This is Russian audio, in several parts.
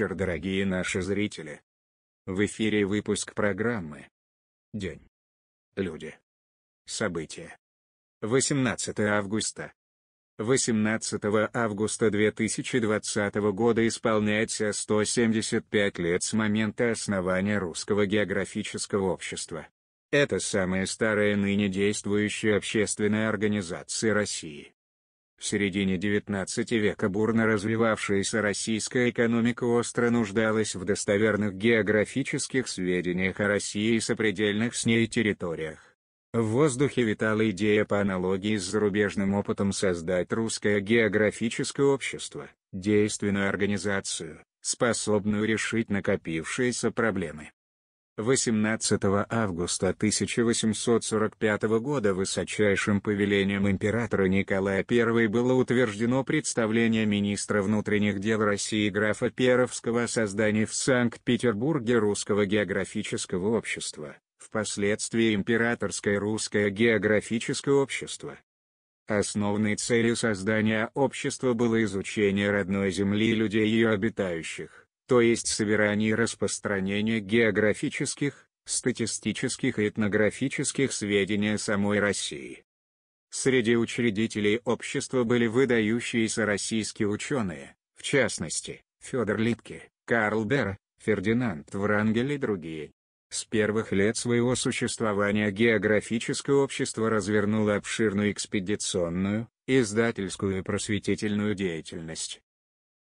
вечер, дорогие наши зрители. В эфире выпуск программы «День. Люди. События». 18 августа. 18 августа 2020 года исполняется 175 лет с момента основания Русского географического общества. Это самая старая ныне действующая общественная организация России. В середине XIX века бурно развивавшаяся российская экономика остро нуждалась в достоверных географических сведениях о России и сопредельных с ней территориях. В воздухе витала идея по аналогии с зарубежным опытом создать русское географическое общество, действенную организацию, способную решить накопившиеся проблемы. 18 августа 1845 года высочайшим повелением императора Николая I было утверждено представление министра внутренних дел России графа Перовского о создании в Санкт-Петербурге Русского географического общества, впоследствии Императорское русское географическое общество. Основной целью создания общества было изучение родной земли и людей ее обитающих то есть собирание и распространение географических, статистических и этнографических сведений о самой России. Среди учредителей общества были выдающиеся российские ученые, в частности, Федор Липке, Карл Бер, Фердинанд Врангель и другие. С первых лет своего существования географическое общество развернуло обширную экспедиционную, издательскую и просветительную деятельность.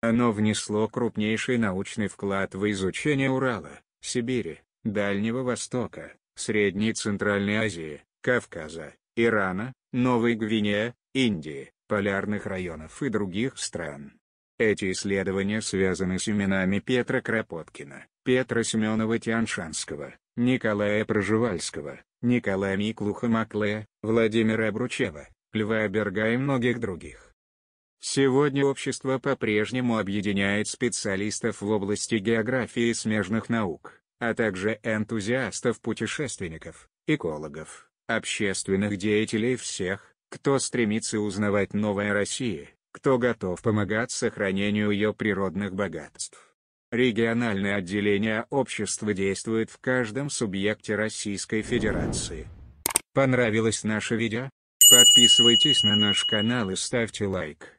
Оно внесло крупнейший научный вклад в изучение Урала, Сибири, Дальнего Востока, Средней Центральной Азии, Кавказа, Ирана, Новой Гвинеи, Индии, полярных районов и других стран. Эти исследования связаны с именами Петра Кропоткина, Петра Семенова Тяншанского, Николая Проживальского, Николая Миклуха Макле, Владимира Бручева, Льва Берга и многих других. Сегодня общество по-прежнему объединяет специалистов в области географии и смежных наук, а также энтузиастов-путешественников, экологов, общественных деятелей всех, кто стремится узнавать новое России, кто готов помогать сохранению ее природных богатств. Региональное отделение общества действует в каждом субъекте Российской Федерации. Понравилось наше видео? Подписывайтесь на наш канал и ставьте лайк.